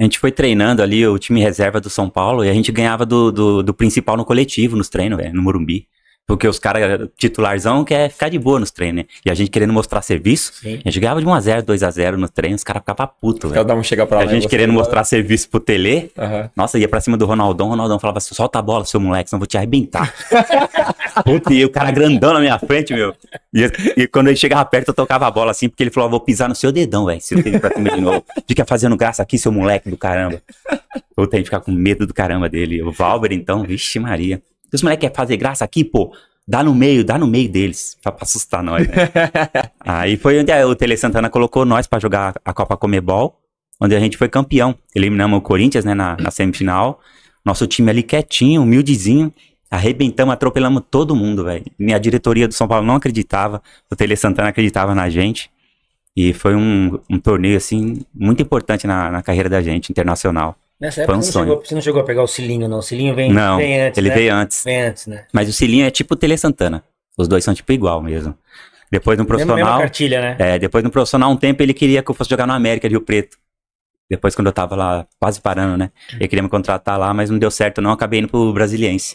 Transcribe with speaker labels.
Speaker 1: a gente foi treinando ali o time reserva do São Paulo e a gente ganhava do, do, do principal no coletivo, nos treinos, véio, no Morumbi. Porque os caras titularzão quer ficar de boa nos treinos, né? E a gente querendo mostrar serviço, Sim. a gente ganhava de 1x0, 2x0 no treino, os caras ficavam putos, velho. Cada um chega pra lá. A gente querendo mostrar serviço pro Tele, uhum. nossa, ia pra cima do Ronaldão, o Ronaldão falava assim, solta a bola, seu moleque, senão vou te arrebentar. Puta, e o cara grandão na minha frente, meu. E, e, quando ele chegava perto, eu tocava a bola assim, porque ele falou, vou pisar no seu dedão, velho, se eu tenho pra cima de novo. Fica fazendo graça aqui, seu moleque do caramba. Puta, a gente ficava com medo do caramba dele. O Valber, então, vixe Maria. Os moleques querem fazer graça aqui, pô, dá no meio, dá no meio deles, pra, pra assustar nós, né? Aí foi onde é, o Tele Santana colocou nós para jogar a Copa Comebol, onde a gente foi campeão. Eliminamos o Corinthians, né, na, na semifinal. Nosso time ali quietinho, humildezinho. Arrebentamos, atropelamos todo mundo, velho. A diretoria do São Paulo não acreditava, o Tele Santana acreditava na gente. E foi um, um torneio, assim, muito importante na, na carreira da gente, internacional. Nessa época um você, Não chegou,
Speaker 2: você não chegou a pegar o Cilinho, não. O Cilinho vem, não, vem antes. Ele né? veio antes. Vem antes, né?
Speaker 1: Mas o Cilinho é tipo o Tele Santana. Os dois são tipo igual mesmo. Depois no profissional. Cartilha, né? É, depois no profissional, um tempo ele queria que eu fosse jogar no América Rio Preto. Depois, quando eu tava lá quase parando, né? Hum. Ele queria me contratar lá, mas não deu certo, não. Acabei indo pro Brasiliense.